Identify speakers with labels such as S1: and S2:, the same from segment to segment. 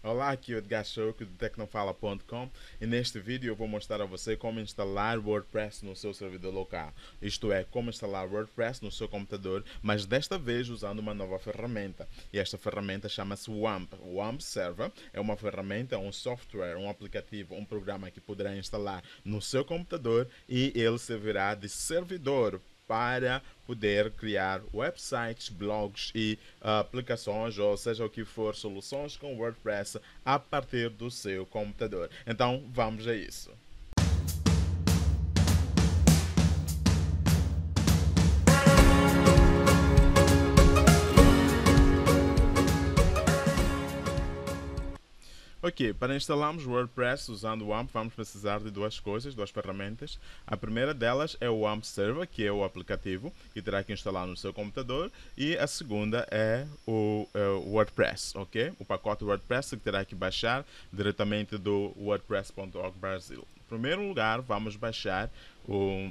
S1: Olá, aqui é o Edgar Shouko do Tecnofala.com e neste vídeo eu vou mostrar a você como instalar WordPress no seu servidor local. Isto é, como instalar WordPress no seu computador, mas desta vez usando uma nova ferramenta. E esta ferramenta chama-se WAMP. WAMP Server é uma ferramenta, um software, um aplicativo, um programa que poderá instalar no seu computador e ele servirá de servidor para poder criar websites, blogs e uh, aplicações, ou seja o que for, soluções com WordPress a partir do seu computador. Então vamos a isso. Ok, para instalarmos WordPress usando o AMP vamos precisar de duas coisas, duas ferramentas. A primeira delas é o AMP Server, que é o aplicativo que terá que instalar no seu computador. E a segunda é o, é WordPress, ok? O pacote WordPress que terá que baixar diretamente do wordpress.org Brasil. Em primeiro lugar, vamos baixar o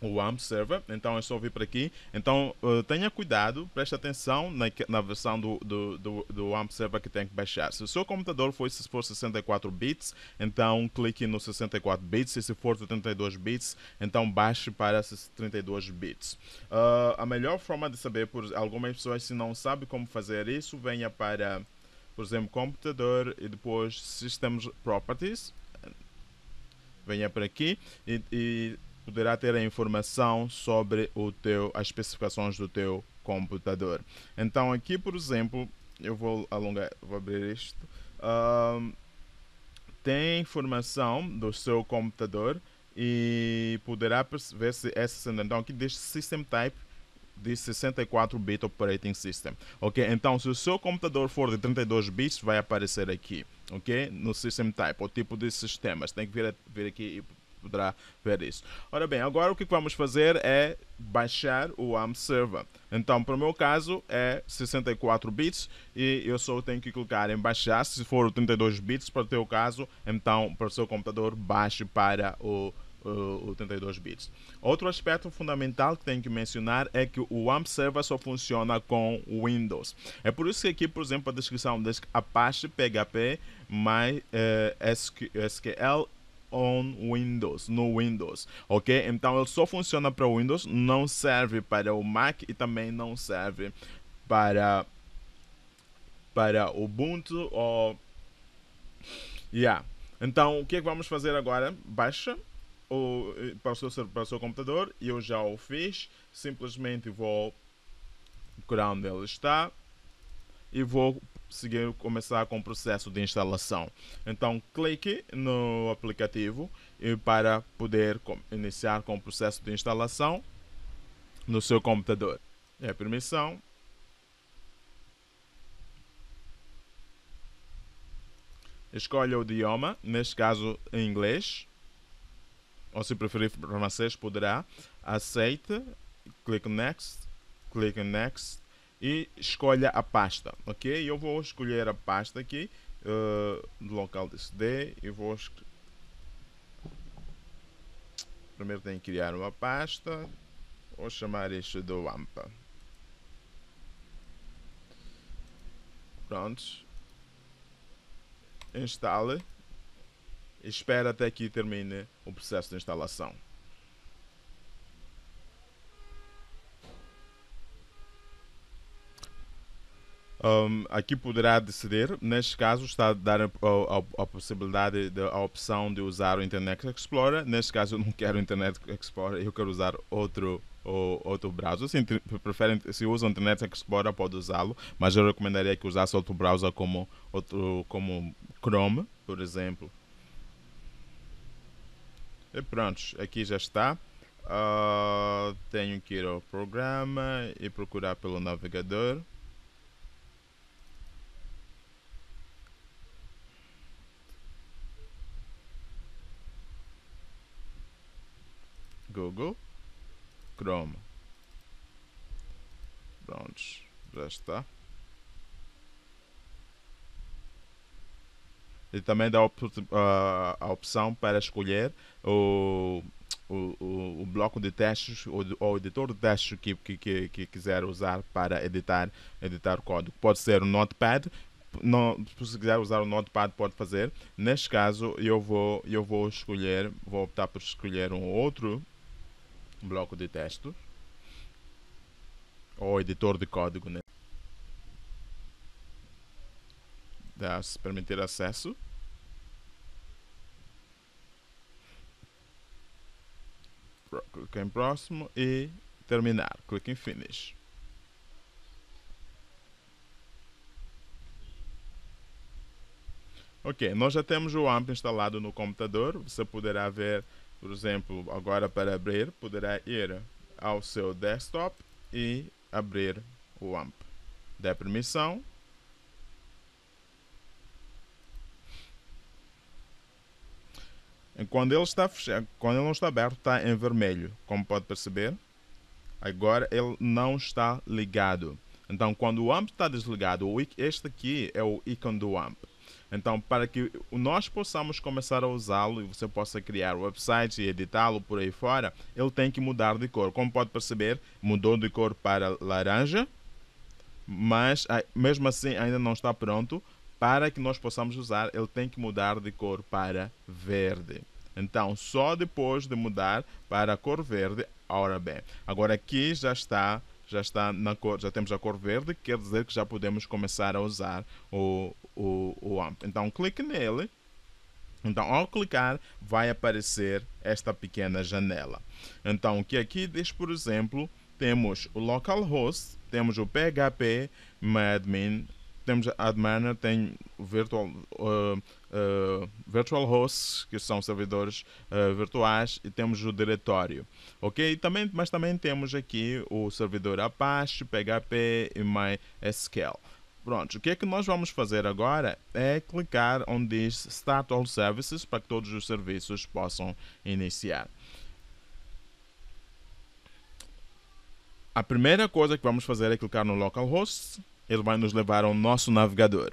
S1: o AMP server, então é só vir para aqui. Então uh, tenha cuidado, preste atenção na, na versão do, do, do, do, AMP server que tem que baixar. Se o seu computador for, se for 64 bits, então clique no 64 bits, se for 32 bits, então baixe para 32 bits. Uh, a melhor forma de saber, por algumas pessoas se não sabe como fazer isso, venha para, por exemplo, computador e depois Systems Properties venha para aqui e, e, poderá ter a informação sobre o teu, as especificações do teu computador. Então aqui, por exemplo, eu vou alongar, vou abrir isto. Uh, tem informação do seu computador e poderá ver se 60. É então aqui diz System Type de 64 bit operating system, ok? Então, se o seu computador for de 32 bits, vai aparecer aqui, ok? No system type, o tipo de sistemas. Tem que vir, vir aqui e poderá ver isso. Ora bem, agora o que vamos fazer é baixar o AMP Server. Então, para o meu caso, é 64 bits e eu só tenho que clicar em baixar. Se for 32 bits para o teu caso, então para o seu computador, baixe para o o 32 bits. Outro aspecto fundamental que tenho que mencionar é que o AMP Server só funciona com Windows. É por isso que aqui, por exemplo, a descrição diz Apache PHP MySQL on Windows, no Windows, ok? Então ele só funciona para Windows, não serve para o Mac e também não serve para para Ubuntu ou yeah. Então o que é que vamos fazer agora? Baixa o, eh, para, o seu, para o seu computador, eu já o fiz, simplesmente vou procurar onde ele está e vou seguir, começar com o processo de instalação. Então, clique no aplicativo para poder iniciar com o processo de instalação no seu computador. É permissão. Escolha o idioma, neste caso em inglês, ou se preferir francês, poderá. Aceite, clique Next, clique Next, e escolha a pasta, ok? Eu vou escolher a pasta aqui uh, do local de CD e vou primeiro tenho que criar uma pasta vou chamar isto do WAMPA pronto instale espera até que termine o processo de instalação Um, aqui poderá decidir, neste caso, está a dar a, a, a possibilidade, de, a opção de usar o Internet Explorer. Neste caso, eu não quero o Internet Explorer, eu quero usar outro ou outro browser. Se, preferem, se usam Internet Explorer, pode usá-lo, mas eu recomendaria que usasse outro browser como, outro, como Chrome, por exemplo. E pronto, aqui já está. Uh, tenho que ir ao programa e procurar pelo navegador. Google Chrome. Prontos, já está. E também dá a opção para escolher o, o, o, o bloco de textos ou, o editor de textos que, que, que, quiser usar para editar, editar código. Pode ser o Notepad, não, se quiser usar o Notepad pode fazer. Neste caso eu vou, eu vou escolher, vou optar por escolher um outro bloco de texto ou editor de código, né? Das permitir acesso. Clique em próximo e terminar. Clique em finish. Ok, nós já temos o AMP instalado no computador. Você poderá ver por exemplo, agora para abrir, poderá ir ao seu desktop e abrir o AMP. Dê permissão. Quando ele, está fechado, quando ele não está aberto, está em vermelho, como pode perceber. Agora ele não está ligado. Então, quando o AMP está desligado, este aqui é o ícone do AMP. Então, para que nós possamos começar a usá-lo e você possa criar o website e editá-lo por aí fora, ele tem que mudar de cor. Como pode perceber, mudou de cor para laranja, mas ah, mesmo assim ainda não está pronto. Para que nós possamos usar, ele tem que mudar de cor para verde. Então, só depois de mudar para a cor verde, ora hora bem. Agora aqui já está já está na cor, já temos a cor verde, quer dizer que já podemos começar a usar o, o, o AMP. Então clique nele. Então, ao clicar, vai aparecer esta pequena janela. Então, o que aqui diz, por exemplo, temos o localhost, temos o PHP admin temos Adminer, tem virtual, uh, uh, virtual hosts, que são servidores uh, virtuais, e temos o diretório, ok? também, mas também temos aqui o servidor Apache, PHP e MySQL. Pronto, o que é que nós vamos fazer agora é clicar onde diz Start All Services para que todos os serviços possam iniciar. A primeira coisa que vamos fazer é clicar no localhost ele vai nos levar ao nosso navegador.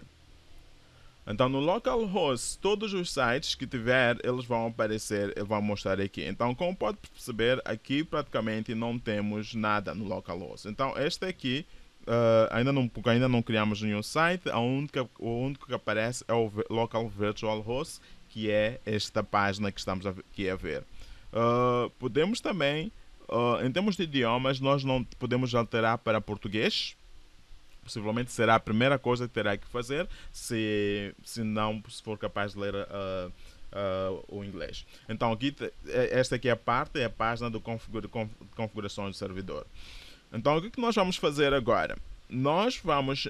S1: Então, no localhost, todos os sites que tiver, eles vão aparecer, ele mostrar aqui. Então, como pode perceber, aqui praticamente não temos nada no localhost. Então, este aqui, uh, ainda, não, ainda não criamos nenhum site, a única, o único que aparece é o local virtual host, que é esta página que estamos aqui a é ver. Uh, podemos também, uh, em termos de idiomas, nós não podemos alterar para português, possivelmente será a primeira coisa que terá que fazer se, se não se for capaz de ler uh, uh, o inglês. Então aqui é, esta aqui é a parte, é a página do configura, configuração do servidor. Então o que nós vamos fazer agora? Nós vamos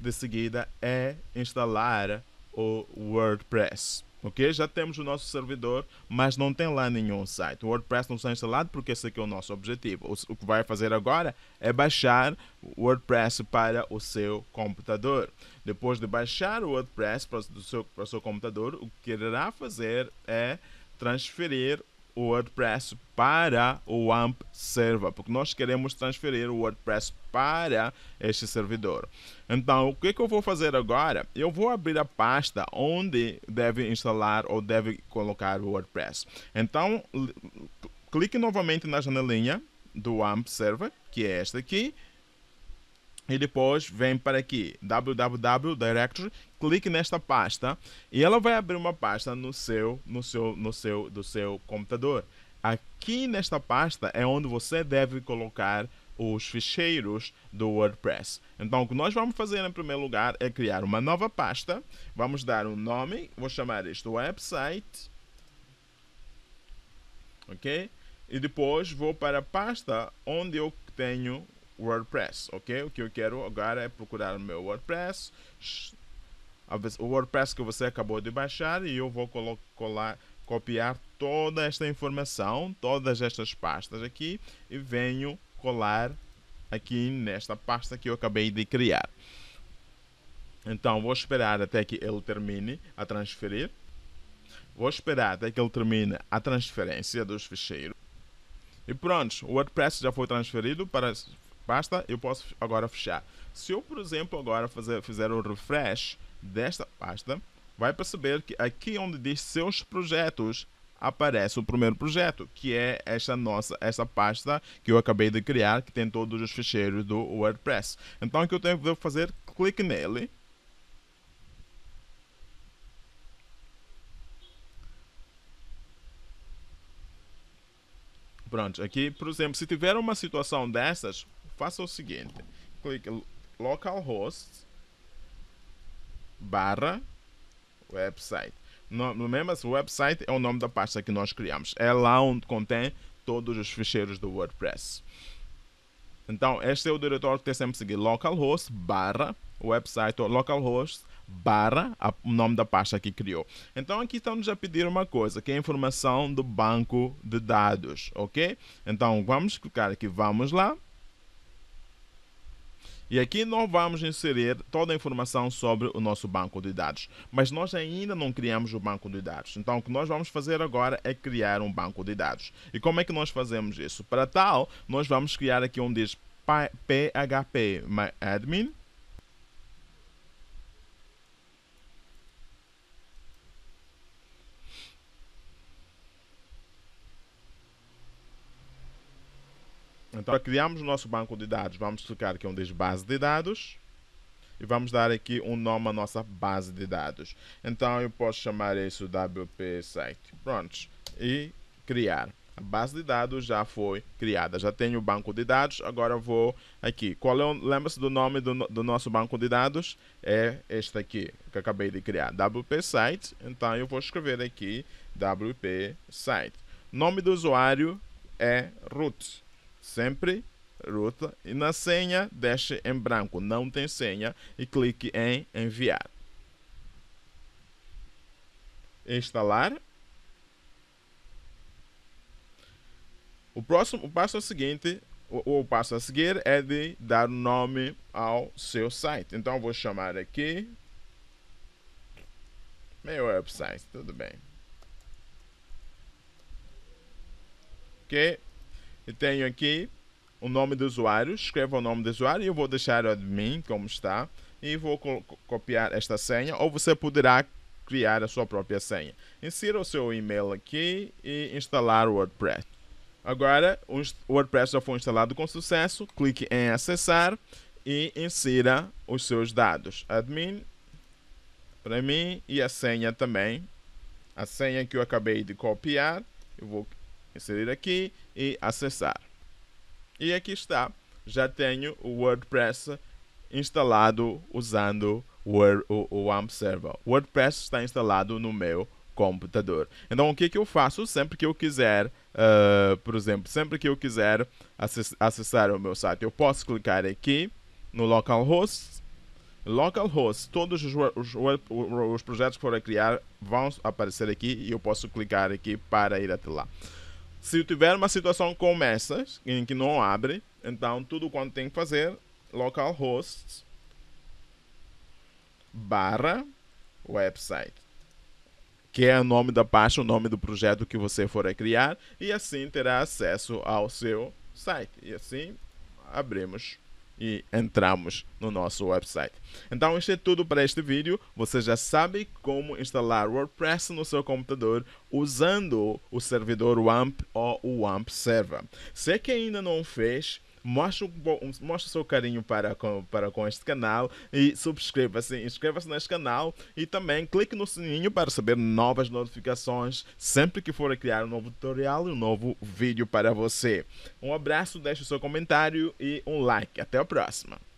S1: de seguida é instalar o WordPress ok? Já temos o nosso servidor, mas não tem lá nenhum site. O WordPress não está instalado porque esse aqui é o nosso objetivo. O, o que vai fazer agora é baixar o WordPress para o seu computador. Depois de baixar o WordPress para o seu, para o seu computador, o que irá fazer é transferir o WordPress para o AMP Server, porque nós queremos transferir o WordPress para este servidor. Então, o que, que eu vou fazer agora? Eu vou abrir a pasta onde deve instalar ou deve colocar o WordPress. Então, clique novamente na janelinha do AMP Server, que é esta aqui, e depois vem para aqui www directory clique nesta pasta e ela vai abrir uma pasta no seu no seu no seu do seu computador aqui nesta pasta é onde você deve colocar os ficheiros do WordPress. Então, o que nós vamos fazer em primeiro lugar é criar uma nova pasta. Vamos dar um nome, vou chamar isto website. Ok? E depois vou para a pasta onde eu tenho WordPress, ok? O que eu quero agora é procurar o meu WordPress, o WordPress que você acabou de baixar e eu vou colar, copiar toda esta informação, todas estas pastas aqui e venho colar aqui nesta pasta que eu acabei de criar. Então vou esperar até que ele termine a transferir. Vou esperar até que ele termine a transferência dos ficheiros. E pronto, o WordPress já foi transferido para Basta, eu posso agora fechar. Se eu, por exemplo, agora fazer, fizer o refresh desta pasta, vai perceber que aqui onde diz seus projetos, aparece o primeiro projeto, que é esta nossa esta pasta que eu acabei de criar, que tem todos os ficheiros do WordPress. Então o que eu tenho que fazer? Clique nele. Pronto, aqui, por exemplo, se tiver uma situação dessas, faça o seguinte: clique localhost barra website. No, no mesmo website é o nome da pasta que nós criamos. É lá onde contém todos os ficheiros do WordPress. Então, este é o diretório que tem sempre seguir: localhost barra website ou localhost barra o nome da pasta que criou. Então aqui estamos a pedir uma coisa, que é a informação do banco de dados, ok? Então vamos clicar aqui, vamos lá. E aqui nós vamos inserir toda a informação sobre o nosso banco de dados. Mas nós ainda não criamos o banco de dados. Então o que nós vamos fazer agora é criar um banco de dados. E como é que nós fazemos isso? Para tal, nós vamos criar aqui um diz PHP admin Então, criarmos o nosso banco de dados. Vamos clicar aqui onde diz base de dados. E vamos dar aqui um nome à nossa base de dados. Então, eu posso chamar isso WP Site. Pronto. E criar. A base de dados já foi criada. Já tenho o banco de dados. Agora vou aqui. Qual é lembra-se do nome do, do, nosso banco de dados? É este aqui que acabei de criar, WP Site. Então eu vou escrever aqui WP Site. Nome do usuário é root. Sempre root e na senha deixe em branco, não tem senha e clique em enviar. Instalar. O próximo o passo é o seguinte, o, o passo a seguir é de dar nome ao seu site. Então vou chamar aqui meu website, tudo bem. OK? Eu tenho aqui o nome do usuário, escreva o nome do usuário e eu vou deixar o admin como está e vou co copiar esta senha ou você poderá criar a sua própria senha. Insira o seu e-mail aqui e instalar o WordPress. Agora, o WordPress já foi instalado com sucesso, clique em acessar e insira os seus dados. Admin para mim e a senha também. A senha que eu acabei de copiar, eu vou inserir aqui e acessar. E aqui está, já tenho o WordPress instalado usando Word, o, o AMP Server. O WordPress está instalado no meu computador. Então o que, que eu faço sempre que eu quiser, uh, por exemplo, sempre que eu quiser acessar o meu site, eu posso clicar aqui no localhost, localhost, todos os, os, os projetos que for a criar vão aparecer aqui e eu posso clicar aqui para ir até lá. Se tiver uma situação como essa, em que não abre, então tudo quanto tem que fazer, localhost barra website, que é o nome da pasta, o nome do projeto que você for criar, e assim terá acesso ao seu site. E assim abrimos e entramos no nosso website. Então isto é tudo para este vídeo. Você já sabe como instalar WordPress no seu computador usando o servidor WAMP ou o WAMP Server. Se é que ainda não fez, mostre, mostre o seu carinho para com, para com este canal e subscreva-se, inscreva-se neste canal e também clique no sininho para receber novas notificações sempre que for criar um novo tutorial e um novo vídeo para você. Um abraço, deixe o seu comentário e um like. Até a próxima!